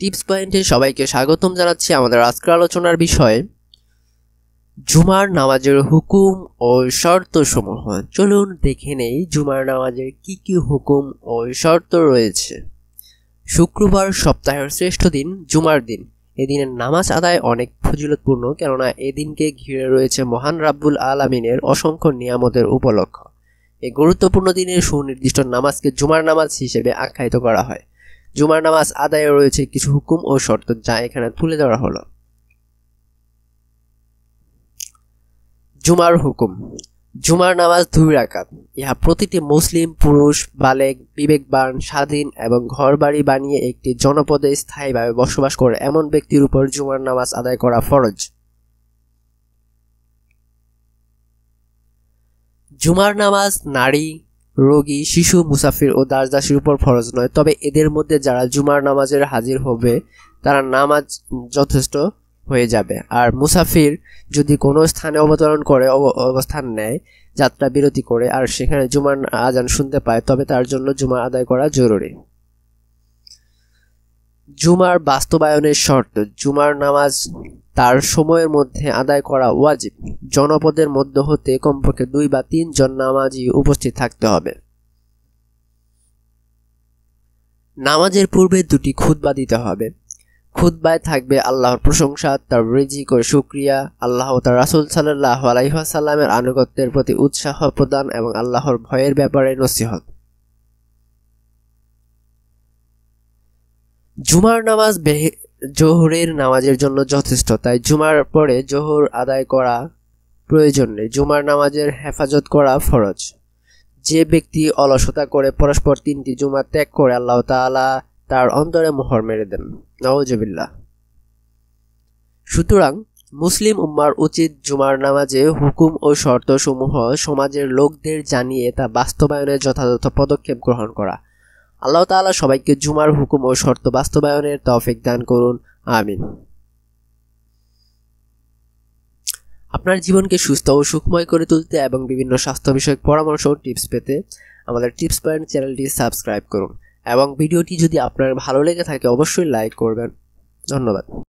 tips পয়েন্টে সবাইকে স্বাগতম জানাচ্ছি আমাদের আজকের আলোচনার বিষয় জুমার নামাজের হুকুম ও শর্ত সমূহ চলুন দেখে নেই জুমার নামাজের কি কি হুকুম ও শর্ত রয়েছে শুক্রবার সপ্তাহের শ্রেষ্ঠ দিন জুমার দিন এদিনের নামাজ আদায় অনেক ফজিলতপূর্ণ কেননা এদিনকে ঘিরে রয়েছে মহান রাব্বুল আমিনের অসংখ্য নিয়ামতের উপলক্ষ এই গুরুত্বপূর্ণ দিনে সুনির্দিষ্ট নামাজকে জুমার নামাজ হিসেবে আখ্যায়িত করা হয় জুমার নামাজ আদায় রয়েছে কিছু হুকুম ও শর্ত যা এখানে তুলে ধরা হলো জুমার হুকুম জুমার নামাজ দুই রাকাত ইহা প্রতিটি মুসলিম পুরুষ বালেক বিবেকবান স্বাধীন এবং ঘর বাড়ি বানিয়ে একটি জনপদে স্থায়ীভাবে বসবাস করে এমন ব্যক্তির উপর জুমার নামাজ আদায় করা ফরজ জুমার নামাজ নারী রোগী শিশু মুসাফির ও দাসদাসির উপর ফরজ নয় তবে এদের মধ্যে যারা জুমার নামাজের হাজির হবে তারা নামাজ যথেষ্ট হয়ে যাবে আর মুসাফির যদি কোনো স্থানে অবতরণ করে অবস্থান নেয় যাত্রা বিরতি করে আর সেখানে জুমার আজান শুনতে পায় তবে তার জন্য জুমা আদায় করা জরুরি জুমার বাস্তবায়নের শর্ত জুমার নামাজ তার সময়ের মধ্যে আদায় করা ওয়াজিব জনপদের মধ্য হতে কমপক্ষে দুই বা জন নামাজি উপস্থিত থাকতে হবে নামাজের পূর্বে দুটি খুদ্া দিতে হবে খুদ্বায় থাকবে আল্লাহর প্রশংসা তার রিজিক ও সুক্রিয়া আল্লাহ তার রাসুল সাল্লাহ আলাইহাসাল্লামের আনুগত্যের প্রতি উৎসাহ প্রদান এবং আল্লাহর ভয়ের ব্যাপারে নসিহত জুমার নামাজ জোহরের নামাজের জন্য যথেষ্ট তাই জুমার পরে জোহর আদায় করা প্রয়োজন নেই জুমার নামাজের হেফাজত করা ফরজ যে ব্যক্তি অলসতা করে পরস্পর তিনটি জুমা ত্যাগ করে আল্লাহ তালা তার অন্তরে মোহর মেরে দেন নওয়াজবিল্লা সুতরাং মুসলিম উম্মার উচিত জুমার নামাজে হুকুম ও শর্তসমূহ সমাজের লোকদের জানিয়ে তা বাস্তবায়নের যথাযথ পদক্ষেপ গ্রহণ করা আল্লাহ তালা সবাইকে জুমার হুকুম ও শর্ত বাস্তবায়নের তফেক দান করুন আমিন আপনার জীবনকে সুস্থ ও সুখময় করে তুলতে এবং বিভিন্ন স্বাস্থ্য বিষয়ক পরামর্শ ও টিপস পেতে আমাদের টিপস পয়েন্ট চ্যানেলটি সাবস্ক্রাইব করুন এবং ভিডিওটি যদি আপনার ভালো লেগে থাকে অবশ্যই লাইক করবেন ধন্যবাদ